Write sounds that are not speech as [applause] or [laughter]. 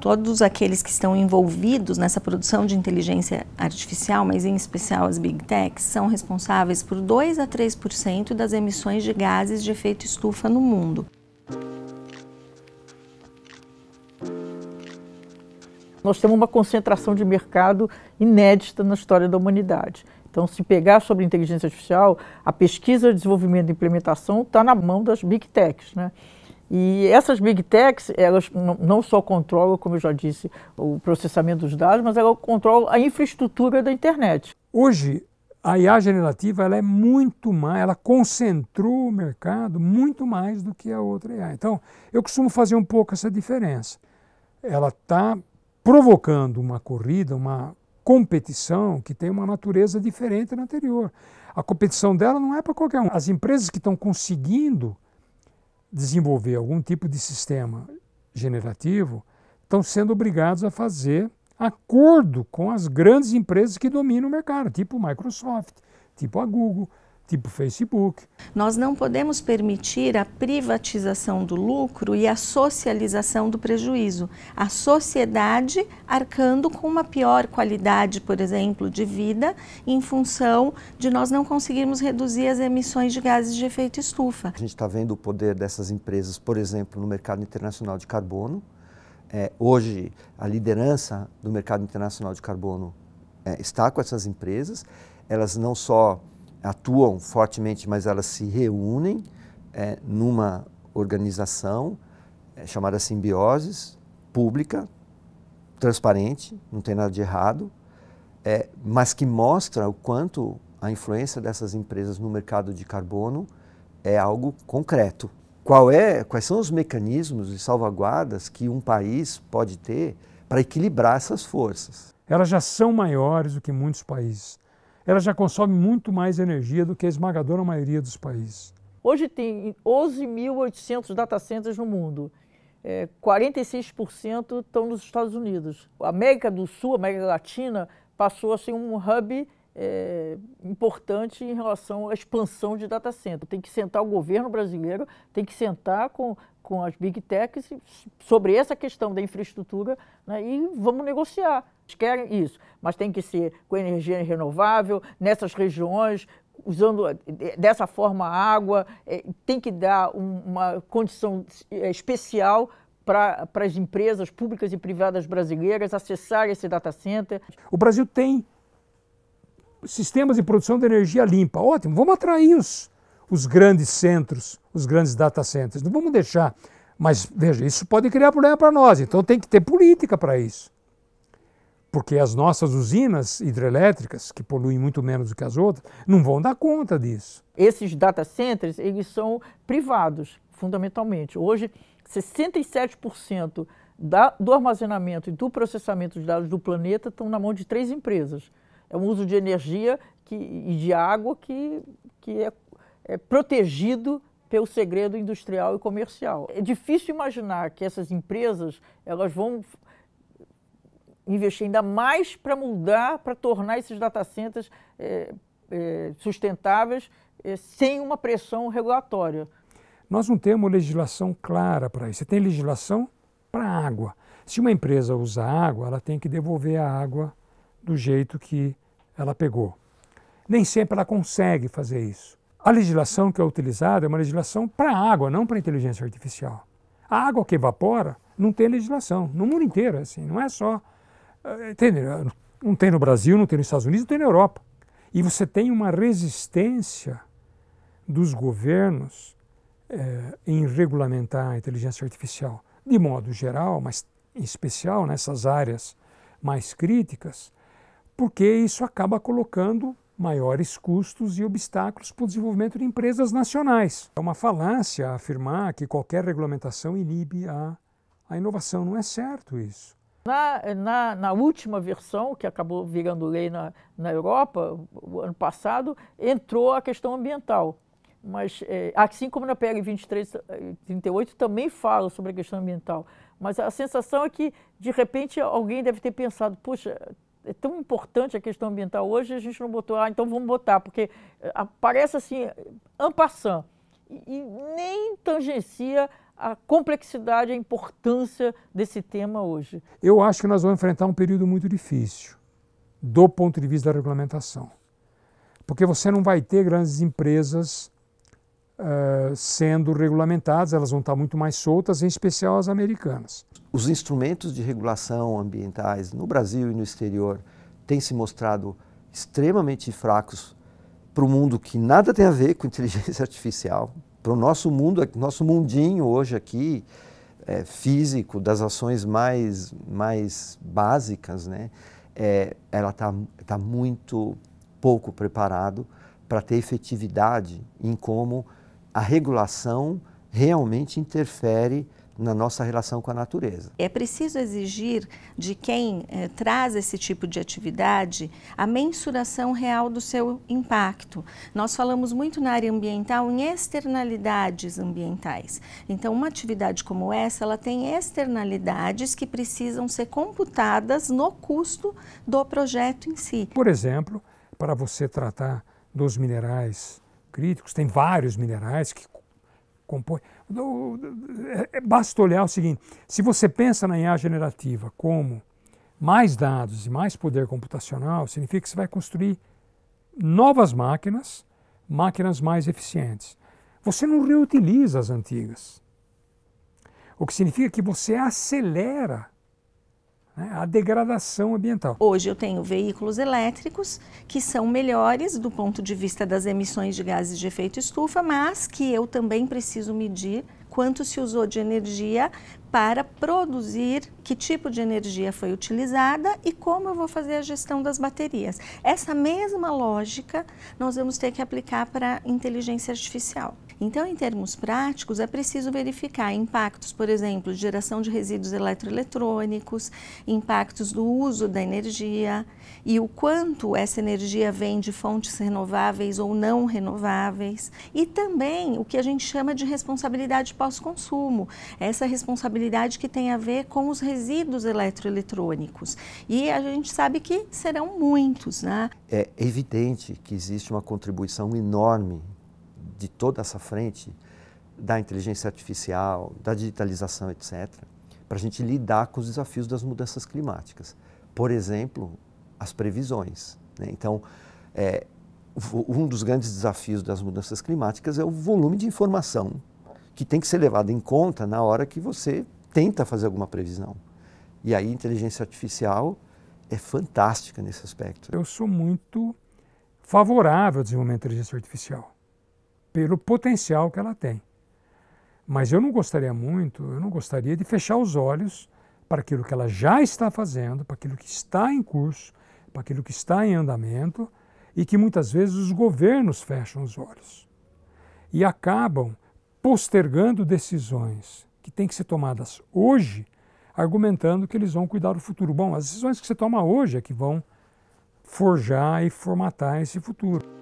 todos aqueles que estão envolvidos nessa produção de inteligência artificial, mas em especial as big techs, são responsáveis por 2 a 3% das emissões de gases de efeito estufa no mundo. Nós temos uma concentração de mercado inédita na história da humanidade. Então, se pegar sobre inteligência artificial, a pesquisa, desenvolvimento e implementação está na mão das big techs. Né? E essas big techs, elas não só controlam, como eu já disse, o processamento dos dados, mas elas controlam a infraestrutura da internet. Hoje, a IA generativa ela é muito mais, ela concentrou o mercado muito mais do que a outra IA. Então, eu costumo fazer um pouco essa diferença. Ela está provocando uma corrida, uma competição que tem uma natureza diferente da anterior. A competição dela não é para qualquer um. As empresas que estão conseguindo desenvolver algum tipo de sistema generativo estão sendo obrigados a fazer acordo com as grandes empresas que dominam o mercado, tipo Microsoft, tipo a Google, tipo Facebook. Nós não podemos permitir a privatização do lucro e a socialização do prejuízo. A sociedade arcando com uma pior qualidade, por exemplo, de vida, em função de nós não conseguirmos reduzir as emissões de gases de efeito estufa. A gente está vendo o poder dessas empresas, por exemplo, no mercado internacional de carbono. É, hoje, a liderança do mercado internacional de carbono é, está com essas empresas. Elas não só atuam fortemente, mas elas se reúnem é, numa organização é, chamada Simbioses, pública, transparente, não tem nada de errado, é, mas que mostra o quanto a influência dessas empresas no mercado de carbono é algo concreto. Qual é, quais são os mecanismos e salvaguardas que um país pode ter para equilibrar essas forças? Elas já são maiores do que muitos países ela já consome muito mais energia do que a esmagadora maioria dos países. Hoje tem 11.800 data centers no mundo. É, 46% estão nos Estados Unidos. A América do Sul, a América Latina, passou a ser um hub é, importante em relação à expansão de data center. Tem que sentar o governo brasileiro, tem que sentar com, com as big techs sobre essa questão da infraestrutura né, e vamos negociar. Eles querem isso, mas tem que ser com energia renovável, nessas regiões, usando eh, dessa forma a água, é, tem que dar um, uma condição eh, especial para as empresas públicas e privadas brasileiras acessarem esse data center. O Brasil tem sistemas de produção de energia limpa. Ótimo, vamos atrair os, os grandes centros, os grandes data centers. Não vamos deixar. Mas veja, isso pode criar problema para nós, então tem que ter política para isso. Porque as nossas usinas hidrelétricas, que poluem muito menos do que as outras, não vão dar conta disso. Esses data centers, eles são privados, fundamentalmente. Hoje, 67% da, do armazenamento e do processamento de dados do planeta estão na mão de três empresas é um uso de energia que, e de água que, que é, é protegido pelo segredo industrial e comercial. É difícil imaginar que essas empresas elas vão investir ainda mais para mudar, para tornar esses data centers é, é, sustentáveis é, sem uma pressão regulatória. Nós não temos legislação clara para isso. Você tem legislação para água. Se uma empresa usa água, ela tem que devolver a água do jeito que ela pegou. Nem sempre ela consegue fazer isso. A legislação que é utilizada é uma legislação para a água, não para a inteligência artificial. A água que evapora não tem legislação, no mundo inteiro, é assim, não é só. Eh, entende? Não tem no Brasil, não tem nos Estados Unidos, não tem na Europa. E você tem uma resistência dos governos é, em regulamentar a inteligência artificial, de modo geral, mas em especial nessas áreas mais críticas, porque isso acaba colocando maiores custos e obstáculos para o desenvolvimento de empresas nacionais. É uma falácia afirmar que qualquer regulamentação inibe a, a inovação. Não é certo isso. Na, na, na, última versão, que acabou virando lei na, na Europa, ano passado, entrou a questão ambiental. Mas, é, assim como na PL 2338, também fala sobre a questão ambiental. Mas a sensação é que, de repente, alguém deve ter pensado: poxa, é tão importante a questão ambiental hoje, a gente não botou, ah, então vamos botar, porque eh, aparece assim, ampassando, eh, e nem tangencia a complexidade, a importância desse tema hoje. Eu acho que nós vamos enfrentar um período muito difícil, do ponto de vista da regulamentação. Porque você não vai ter grandes empresas eh, sendo regulamentadas, elas vão estar muito mais soltas, em especial as americanas. Os instrumentos de regulação ambientais no Brasil e no exterior têm se mostrado extremamente fracos para o mundo que nada tem a ver com inteligência [laughs] artificial, para o nosso mundo, nosso mundinho hoje aqui, é, físico, das ações mais, mais básicas, né? É, ela está tá muito pouco preparado para ter efetividade em como a regulação realmente interfere na nossa relação com a natureza. É preciso exigir de quem eh, traz esse tipo de atividade a mensuração real do seu impacto. Nós falamos muito na área ambiental em externalidades ambientais. Então, uma atividade como essa, ela tem externalidades que precisam ser computadas no custo do projeto em si. Por exemplo, para você tratar dos minerais críticos, tem vários minerais que compõem. É, é, basta olhar o seguinte: se você pensa na IA generativa como mais dados e mais poder computacional, significa que você vai construir novas máquinas, máquinas mais eficientes. Você não reutiliza as antigas, o que significa que você acelera né, a degradação ambiental. Hoje eu tenho veículos elétricos que são melhores do ponto de vista das emissões de gases de efeito estufa, mas que eu também preciso medir quanto se usou de energia para produzir, que tipo de energia foi utilizada e como eu vou fazer a gestão das baterias. Essa mesma lógica nós vamos ter que aplicar para inteligência artificial. Então, em termos práticos, é preciso verificar impactos, por exemplo, de geração de resíduos eletroeletrônicos, impactos do uso da energia e o quanto essa energia vem de fontes renováveis ou não renováveis, e também o que a gente chama de responsabilidade pós-consumo, essa responsabilidade que tem a ver com os resíduos eletroeletrônicos. E a gente sabe que serão muitos, né? É evidente que existe uma contribuição enorme de toda essa frente da inteligência artificial, da digitalização, etc., para a gente lidar com os desafios das mudanças climáticas. Por exemplo, as previsões. Né? Então, é, um dos grandes desafios das mudanças climáticas é o volume de informação que tem que ser levado em conta na hora que você tenta fazer alguma previsão. E aí, a inteligência artificial é fantástica nesse aspecto. Eu sou muito favorável ao desenvolvimento da inteligência artificial pelo potencial que ela tem. Mas eu não gostaria muito, eu não gostaria de fechar os olhos para aquilo que ela já está fazendo, para aquilo que está em curso, para aquilo que está em andamento e que muitas vezes os governos fecham os olhos e acabam postergando decisões que têm que ser tomadas hoje, argumentando que eles vão cuidar do futuro. Bom, as decisões que você toma hoje é que vão forjar e formatar esse futuro.